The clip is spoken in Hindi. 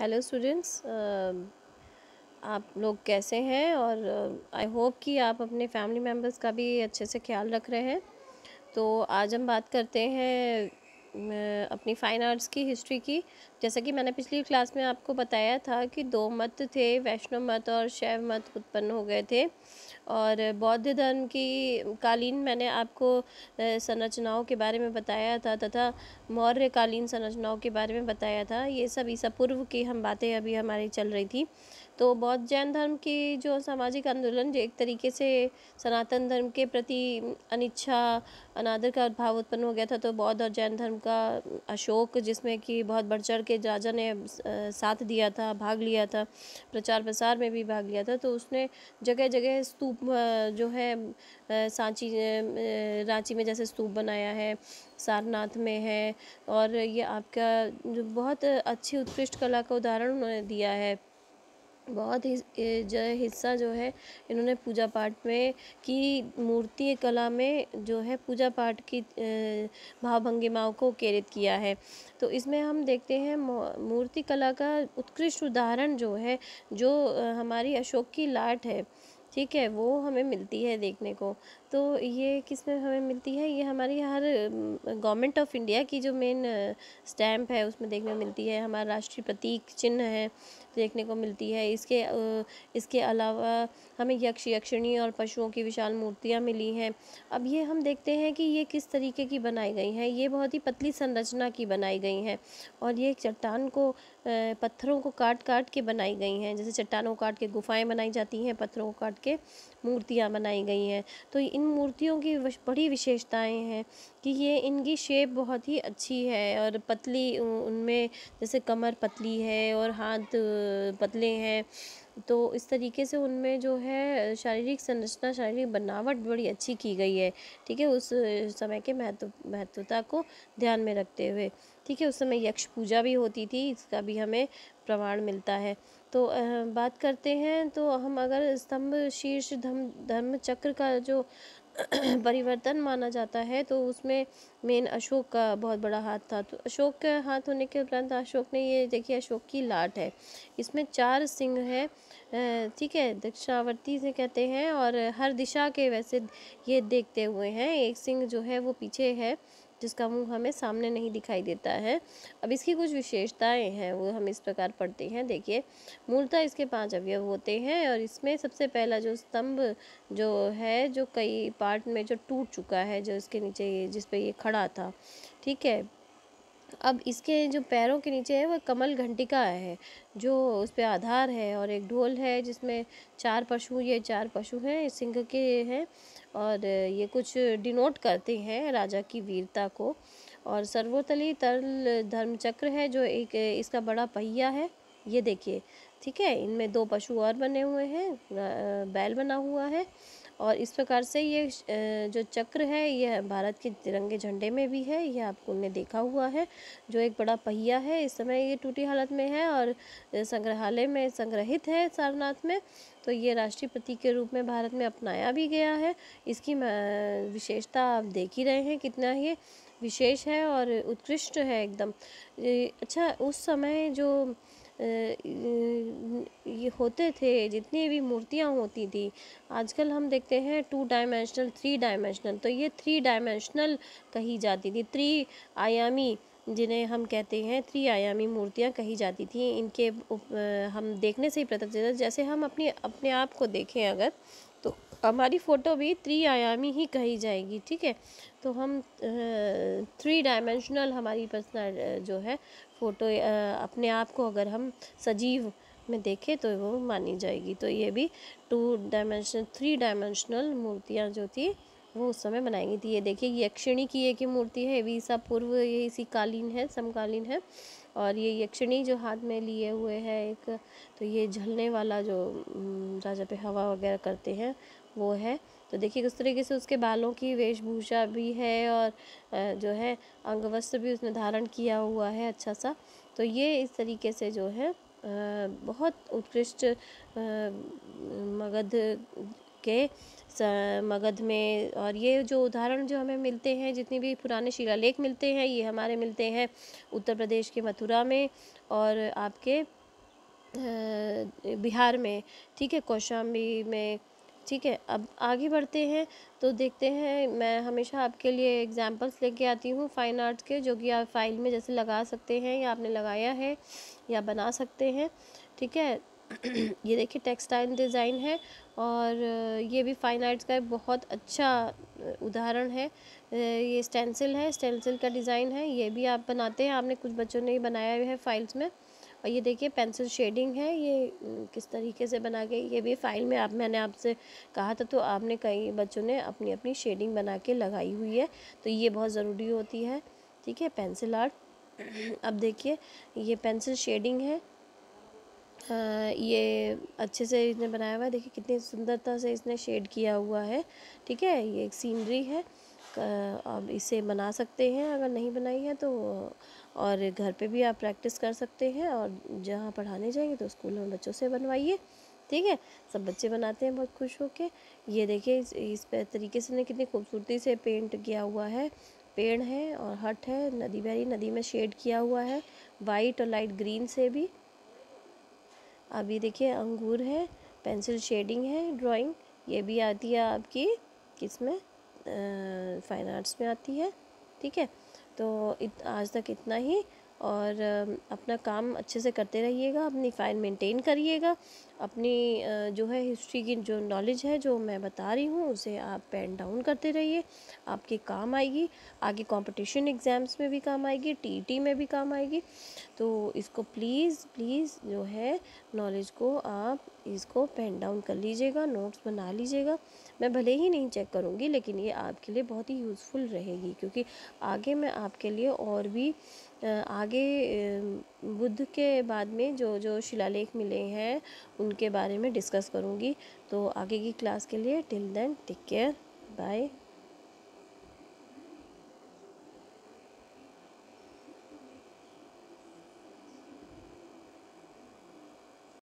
हेलो स्टूडेंट्स um, आप लोग कैसे हैं और आई uh, होप कि आप अपने फैमिली मेम्बर्स का भी अच्छे से ख्याल रख रहे हैं तो आज हम बात करते हैं अपनी फ़ाइन आर्ट्स की हिस्ट्री की जैसा कि मैंने पिछली क्लास में आपको बताया था कि दो मत थे वैष्णव मत और शैव मत उत्पन्न हो गए थे और बौद्ध धर्म की कालीन मैंने आपको संरचनाओं के बारे में बताया था तथा मौर्य कालीन संरचनाओं के बारे में बताया था ये सब ईसा पूर्व की हम बातें अभी हमारी चल रही थी तो बौद्ध जैन धर्म की जो सामाजिक आंदोलन एक तरीके से सनातन धर्म के प्रति अनिच्छा अनादर का भाव उत्पन्न हो गया था तो बौद्ध और जैन धर्म का अशोक जिसमें कि बहुत बढ़ चढ़ के राजा ने साथ दिया था भाग लिया था प्रचार प्रसार में भी भाग लिया था तो उसने जगह जगह स्तूप स्तूप जो है सांची रांची में जैसे स्तूप बनाया है सारनाथ में है और ये आपका जो बहुत अच्छी उत्कृष्ट कला का उदाहरण उन्होंने दिया है बहुत ही जो हिस्सा जो है इन्होंने पूजा पाठ में की मूर्ति कला में जो है पूजा पाठ की भावभंगिमाओं को केरित किया है तो इसमें हम देखते हैं मूर्ति कला का उत्कृष्ट उदाहरण जो है जो हमारी अशोक की लाट है ठीक है वो हमें मिलती है देखने को तो ये किस में हमें मिलती है ये हमारी हर गवर्नमेंट ऑफ इंडिया की जो मेन स्टैम्प है उसमें देखने को मिलती है हमारा राष्ट्रीय प्रतीक चिन्ह है देखने को मिलती है इसके इसके अलावा हमें यक्ष यक्षिणी और पशुओं की विशाल मूर्तियाँ मिली हैं अब ये हम देखते हैं कि ये किस तरीके की बनाई गई हैं ये बहुत ही पतली संरचना की बनाई गई हैं और ये चट्टान को पत्थरों को काट काट के बनाई गई हैं जैसे चट्टानों को काट के गुफाएं बनाई जाती हैं पत्थरों को काट के मूर्तियाँ बनाई गई हैं तो इन मूर्तियों की बड़ी विशेषताएं हैं कि ये इनकी शेप बहुत ही अच्छी है और पतली उनमें जैसे कमर पतली है और हाथ पतले हैं तो इस तरीके से उनमें जो है शारीरिक संरचना शारीरिक बनावट बड़ी अच्छी की गई है ठीक है उस समय के महत्व महत्वता को ध्यान में रखते हुए ठीक है उस समय यक्ष पूजा भी होती थी इसका भी हमें प्रमाण मिलता है तो बात करते हैं तो हम अगर स्तंभ शीर्ष धर्म धर्म चक्र का जो परिवर्तन माना जाता है तो उसमें मेन अशोक का बहुत बड़ा हाथ था तो अशोक के हाथ होने के उपरांत अशोक ने ये देखिए अशोक की लाट है इसमें चार सिंह है ठीक है दक्षिणावर्ती से कहते हैं और हर दिशा के वैसे ये देखते हुए हैं एक सिंह जो है वो पीछे है जिसका मुंह हमें सामने नहीं दिखाई देता है अब इसकी कुछ विशेषताएं हैं वो हम इस प्रकार पढ़ते हैं देखिए मूलतः इसके पांच अवयव होते हैं और इसमें सबसे पहला जो स्तंभ जो है जो कई पार्ट में जो टूट चुका है जो इसके नीचे ये जिस पर ये खड़ा था ठीक है अब इसके जो पैरों के नीचे है वह कमल घंटिका है जो उस पर आधार है और एक ढोल है जिसमें चार पशु ये चार पशु हैं सिंह के हैं और ये कुछ डिनोट करते हैं राजा की वीरता को और सर्वोतली तरल धर्मचक्र है जो एक इसका बड़ा पहिया है ये देखिए ठीक है इनमें दो पशु और बने हुए हैं बैल बना हुआ है और इस प्रकार से ये जो चक्र है यह भारत के तिरंगे झंडे में भी है यह आपको ने देखा हुआ है जो एक बड़ा पहिया है इस समय ये टूटी हालत में है और संग्रहालय में संग्रहित है सारनाथ में तो ये राष्ट्रीय प्रतीक के रूप में भारत में अपनाया भी गया है इसकी विशेषता आप देख ही रहे हैं कितना ही विशेष है और उत्कृष्ट है एकदम अच्छा उस समय जो ये होते थे जितनी भी मूर्तियाँ होती थी आजकल हम देखते हैं टू डायमेंशनल थ्री डायमेंशनल तो ये थ्री डायमेंशनल कही जाती थी थ्री आयामी जिन्हें हम कहते हैं थ्री आयामी मूर्तियाँ कही जाती थी इनके हम देखने से ही पता चलता जैसे हम अपने अपने आप को देखें अगर तो हमारी फ़ोटो भी थ्री आयामी ही कही जाएगी ठीक है तो हम थ्री डायमेंशनल हमारी पर्सनल जो है फ़ोटो अपने आप को अगर हम सजीव में देखें तो वो मानी जाएगी तो ये भी टू डायमेंशनल थ्री डायमेंशनल मूर्तियाँ जो थी वो उस समय बनाई गई थी ये देखिए यक्षिणी की एक ही मूर्ति है ये भी सब पूर्व ये इसी कालीन है समकालीन है और ये यक्षिणी जो हाथ में लिए हुए है एक तो ये झलने वाला जो राजा पे हवा वगैरह करते हैं वो है तो देखिए किस तरीके से उसके बालों की वेशभूषा भी है और जो है अंग वस्त्र भी उसने धारण किया हुआ है अच्छा सा तो ये इस तरीके से जो है बहुत उत्कृष्ट मगध के मगध में और ये जो उदाहरण जो हमें मिलते हैं जितने भी पुराने शिलालेख मिलते हैं ये हमारे मिलते हैं उत्तर प्रदेश के मथुरा में और आपके बिहार में ठीक है कौशाम्बी में ठीक है अब आगे बढ़ते हैं तो देखते हैं मैं हमेशा आपके लिए एग्जांपल्स लेके आती हूँ फ़ाइन आर्ट्स के जो कि आप फाइल में जैसे लगा सकते हैं या आपने लगाया है या बना सकते हैं ठीक है ये देखिए टेक्सटाइल डिज़ाइन है और ये भी फाइन आर्ट्स का बहुत अच्छा उदाहरण है ये स्टेंसिल है स्टेंसिल का डिज़ाइन है ये भी आप बनाते हैं आपने कुछ बच्चों ने बनाया है फाइल्स में और ये देखिए पेंसिल शेडिंग है ये किस तरीके से बना के ये भी फाइल में आप मैंने आपसे कहा था तो आपने कई बच्चों ने अपनी अपनी शेडिंग बना के लगाई हुई है तो ये बहुत ज़रूरी होती है ठीक है पेंसिल आर्ट अब देखिए ये पेंसिल शेडिंग है ये अच्छे से इसने बनाया हुआ है देखिए कितनी सुंदरता से इसने शेड किया हुआ है ठीक है ये एक सीनरी है आप इसे बना सकते हैं अगर नहीं बनाई है तो और घर पे भी आप प्रैक्टिस कर सकते हैं और जहाँ पढ़ाने जाएंगे तो स्कूल में बच्चों से बनवाइए ठीक है सब बच्चे बनाते हैं बहुत खुश होके ये देखिए इस, इस पे तरीके से ने कितनी खूबसूरती से पेंट किया हुआ है पेड़ है और हट है नदी बहरी नदी में शेड किया हुआ है वाइट और लाइट ग्रीन से भी अभी देखिए अंगूर है पेंसिल शेडिंग है ड्राइंग ये भी आती है आपकी किस में फ़ाइन आर्ट्स में आती है ठीक है तो इत, आज तक इतना ही और अपना काम अच्छे से करते रहिएगा अपनी फ़ाइल मेंटेन करिएगा अपनी जो है हिस्ट्री की जो नॉलेज है जो मैं बता रही हूँ उसे आप पेन डाउन करते रहिए आपके काम आएगी आगे कंपटीशन एग्ज़ाम्स में भी काम आएगी टीटी e में भी काम आएगी तो इसको प्लीज़ प्लीज़ जो है नॉलेज को आप इसको पेन डाउन कर लीजिएगा नोट्स बना लीजिएगा मैं भले ही नहीं चेक करूँगी लेकिन ये आपके लिए बहुत ही यूज़फुल रहेगी क्योंकि आगे मैं आपके लिए और भी आगे बुद्ध के बाद में जो जो शिलालेख मिले हैं उनके बारे में डिस्कस करूँगी तो आगे की क्लास के लिए till then take care bye